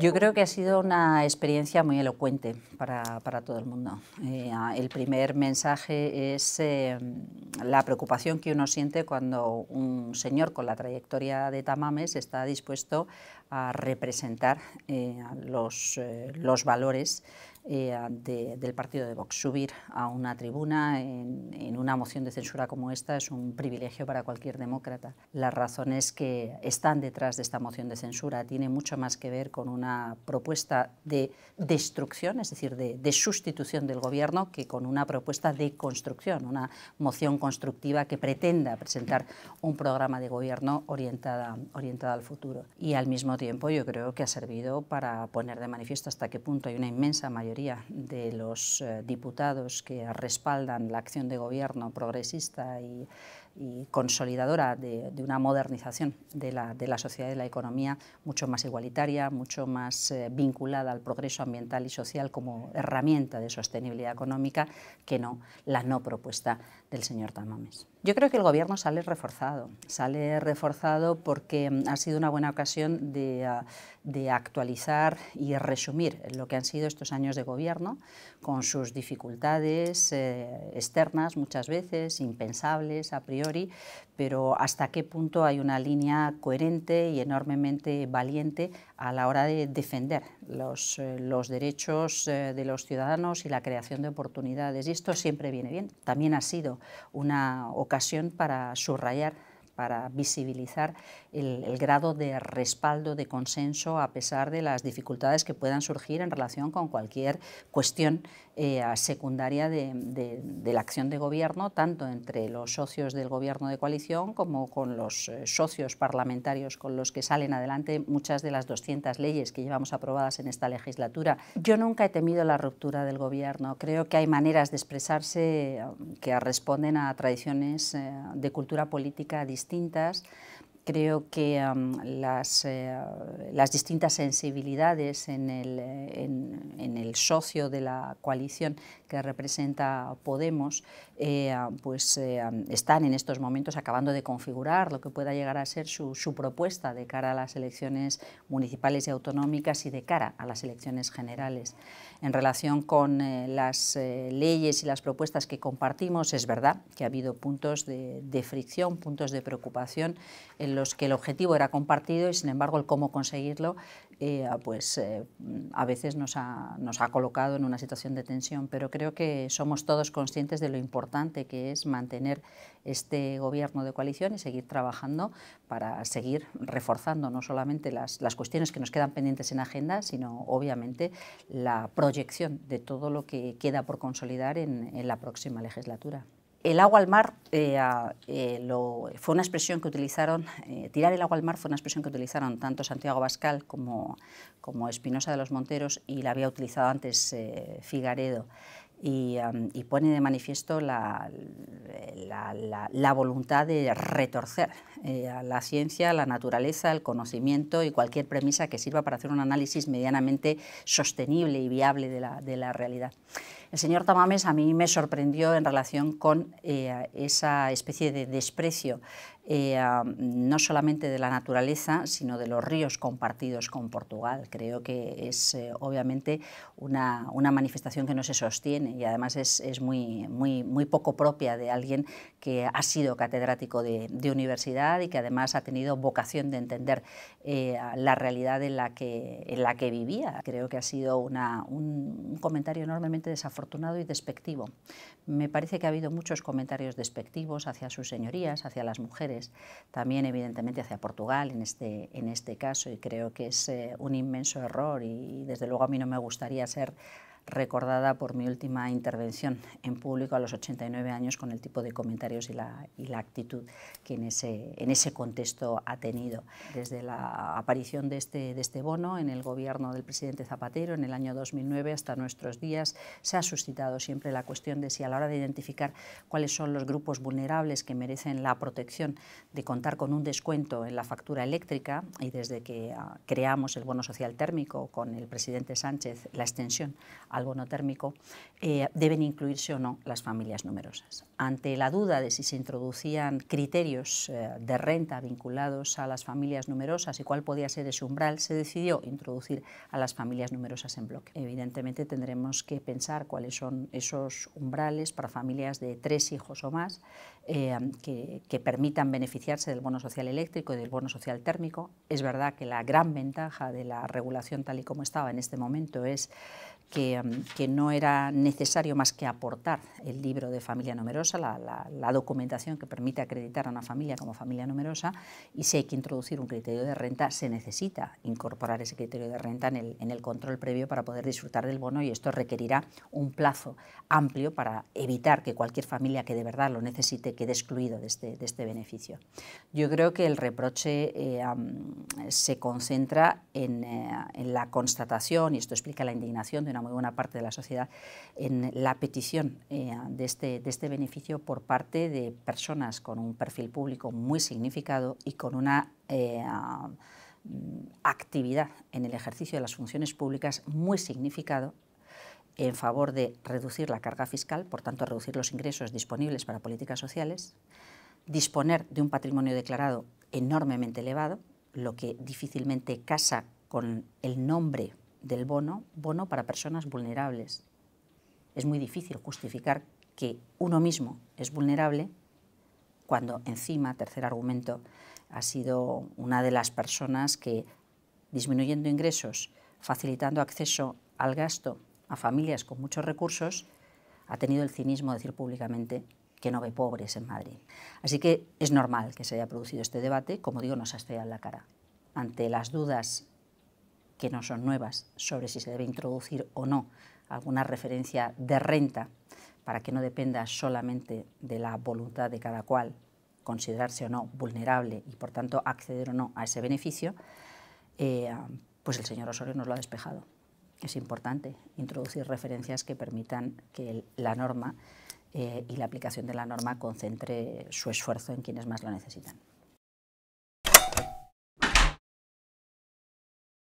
Yo creo que ha sido una experiencia muy elocuente para, todo el mundo. Eh, el primer mensaje es em, la preocupación que uno siente cuando un señor con la trayectoria de Tamames está dispuesto a representar eh, los, eh, los valores eh, del partido de Vox. Subir a una tribuna en, una moción de censura como esta es un privilegio para cualquier demócrata. Las razones que están detrás de esta moción de censura tiene mucho más que ver con una propuesta de destrucción, es decir, de, sustitución del gobierno, que con una propuesta de construcción, una moción constructiva que pretenda presentar un programa de gobierno orientada, orientada al futuro. Y al mismo tiempo yo creo que ha servido para poner de manifiesto hasta qué punto hay una inmensa mayoría de los eh, diputados que respaldan la acción de gobierno progresista y, consolidadora de, una modernización de la, sociedad y de la economía mucho más igualitaria, mucho más eh, vinculada al progreso ambiental y social como herramienta de sostenibilidad económica que no la no propuesta del señor Tamames. Yo creo que el gobierno sale reforzado, sale reforzado porque mm, ha sido una buena ocasión de, ah, de actualizar y resumir lo que han sido estos años de gobierno, con sus dificultades eh, externas muchas veces, impensables a priori, pero hasta qué punto hay una línea coherente y enormemente valiente a la hora de defender los, eh, derechos eh, de los ciudadanos y la creación de oportunidades. Y esto siempre viene bien. También ha sido una ocasión para subrayar para visibilizar el, grado de respaldo, de consenso, a pesar de las dificultades que puedan surgir en relación con cualquier cuestión eh, secundaria de, la acción de gobierno, tanto entre los socios del gobierno de coalición como con los eh, socios parlamentarios con los que salen adelante muchas de las 200 leyes que llevamos aprobadas en esta legislatura. Yo nunca he temido la ruptura del gobierno. Creo que hay maneras de expresarse eh, que responden a tradiciones de cultura política distintas distintas Creo que eh, las, distintas sensibilidades en el, socio de la coalición que representa Podemos eh, pues, eh, están en estos momentos acabando de configurar lo que pueda llegar a ser su, propuesta de cara a las elecciones municipales y autonómicas y de cara a las elecciones generales. En relación con las leyes y las propuestas que compartimos, es verdad que ha habido puntos de, fricción, puntos de preocupación en que el objetivo era compartido y sin embargo el cómo conseguirlo eh, pues eh, a veces nos ha, colocado en una situación de tensión, pero creo que somos todos conscientes de lo importante que es mantener este gobierno de coalición y seguir trabajando para seguir reforzando no solamente las, cuestiones que nos quedan pendientes en agenda, sino obviamente la proyección de todo lo que queda por consolidar en la próxima legislatura el agua al mar eh, eh, fue una expresión que utilizaron, eh, tirar el agua al mar fue una expresión que utilizaron tanto Santiago Bascal como, Espinosa de los Monteros y la había utilizado antes Figaredo. Y, pone de manifiesto la, voluntad de retorcer a la ciencia, la naturaleza, el conocimiento y cualquier premisa que sirva para hacer un análisis medianamente sostenible y viable de la realidad. El señor Tamames a mí me sorprendió en relación con eh, esa especie de desprecio eh, no solamente de la naturaleza, sino de los ríos compartidos con Portugal. Creo que es eh, obviamente una, manifestación que no se sostiene y además es, muy, muy, poco propia de alguien que ha sido catedrático de, universidad y que además ha tenido vocación de entender eh, la realidad en la, que, vivía. Creo que ha sido un comentario enormemente desafortunado y despectivo. Me parece que ha habido muchos comentarios despectivos hacia sus señorías, hacia las mujeres también evidentemente hacia Portugal en este, en este caso, y creo que es eh, un inmenso error y desde luego a mí no me gustaría ser recordada por mi última intervención en público a los 89 años con el tipo de comentarios y la, actitud que en ese, en ese contexto ha tenido. Desde la aparición de este, de este bono en el gobierno del presidente Zapatero en el año 2009 hasta nuestros días se ha suscitado siempre la cuestión de si a la hora de identificar cuáles son los grupos vulnerables que merecen la protección de contar con un descuento en la factura eléctrica y desde que ah, creamos el bono social térmico con el presidente Sánchez la extensión al bono térmico, eh, deben incluirse o no las familias numerosas. Ante la duda de si se introducían criterios eh, de renta vinculados a las familias numerosas y cuál podía ser ese umbral, se decidió introducir a las familias numerosas en bloque. Evidentemente tendremos que pensar cuáles son esos umbrales para familias de tres hijos o más eh, que permitan beneficiarse del bono social eléctrico y del bono social térmico. Es verdad que la gran ventaja de la regulación tal y como estaba en este momento es que Em, que, no era necesario más que aportar el libro de familia numerosa, la, documentación que permite acreditar a una familia como familia numerosa, y si hay que introducir un criterio de renta, se necesita incorporar ese criterio de renta en el, control previo para poder disfrutar del bono y esto requerirá un plazo amplio para evitar que cualquier familia que de verdad lo necesite quede excluido de este, este beneficio. Yo creo que el reproche eh, se concentra eh, en la constatación, y esto explica la indignación de una muy buena parte de la sociedad en la petición eh, este, de, este, beneficio por parte de personas con un perfil público muy significado y con una eh, actividad en el ejercicio de las funciones públicas muy significado en favor de reducir la carga fiscal, por tanto reducir los ingresos disponibles para políticas sociales, disponer de un patrimonio declarado enormemente elevado, lo que difícilmente casa con el nombre del bono, bono para personas vulnerables. Es muy difícil justificar que uno mismo es vulnerable cuando encima, tercer argumento, ha sido una de las personas que, disminuyendo ingresos, facilitando acceso al gasto a familias con muchos recursos, ha tenido el cinismo de decir públicamente que no ve pobres en Madrid. Así que es normal que se haya producido este debate, como digo, nos ha estallado en la cara. Ante las dudas que no son nuevas, sobre si se debe introducir o no alguna referencia de renta para que no dependa solamente de la voluntad de cada cual considerarse o no vulnerable y por tanto acceder o no a ese beneficio, eh, pues el señor Osorio nos lo ha despejado. Es importante introducir referencias que permitan que la norma eh, y la aplicación de la norma concentre su esfuerzo en quienes más lo necesitan.